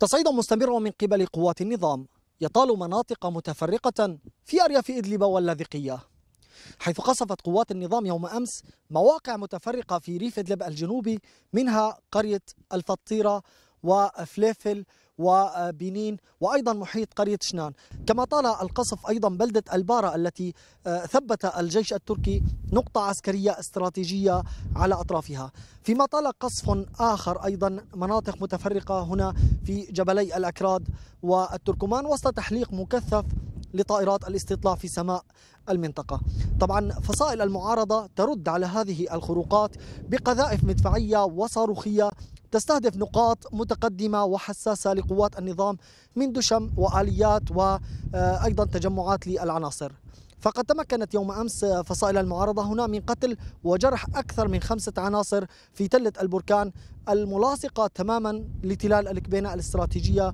تصعيد مستمر من قبل قوات النظام يطال مناطق متفرقة في أرياف إدلب واللاذقية حيث قصفت قوات النظام يوم أمس مواقع متفرقة في ريف إدلب الجنوبي منها قرية الفطيرة وفليفل وبنين وأيضا محيط قرية شنان كما طال القصف أيضا بلدة البارة التي آه، ثبت الجيش التركي نقطة عسكرية استراتيجية على أطرافها فيما طال قصف آخر أيضا مناطق متفرقة هنا في جبلي الأكراد والتركمان وسط تحليق مكثف لطائرات الاستطلاع في سماء المنطقة طبعا فصائل المعارضة ترد على هذه الخروقات بقذائف مدفعية وصاروخية تستهدف نقاط متقدمة وحساسة لقوات النظام من دشم وآليات وأيضا آه، تجمعات للعناصر فقد تمكنت يوم أمس فصائل المعارضة هنا من قتل وجرح أكثر من خمسة عناصر في تلة البركان الملاصقة تماما لتلال الكبينة الاستراتيجية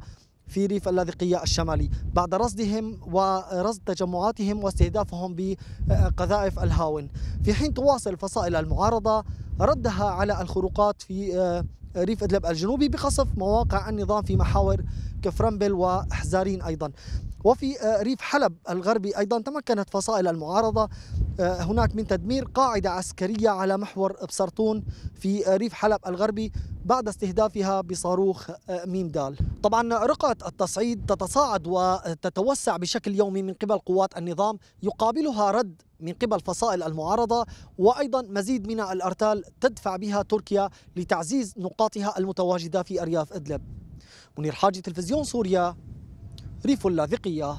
في ريف اللاذقية الشمالي بعد رصدهم ورصد تجمعاتهم واستهدافهم بقذائف الهاون في حين تواصل فصائل المعارضة ردها على الخروقات في آه، ريف إدلب الجنوبي بقصف مواقع النظام في محاور كفرنبل وحزارين أيضا وفي آه، ريف حلب الغربي أيضا تمكنت فصائل المعارضة آه، هناك من تدمير قاعدة عسكرية على محور بسرطون في آه، ريف حلب الغربي بعد استهدافها بصاروخ ميم دال طبعا رقعة التصعيد تتصاعد وتتوسع بشكل يومي من قبل قوات النظام يقابلها رد من قبل فصائل المعارضة وأيضا مزيد من الأرتال تدفع بها تركيا لتعزيز نقاطها المتواجدة في أرياف إدلب منير حاجي تلفزيون سوريا ريف اللاذقية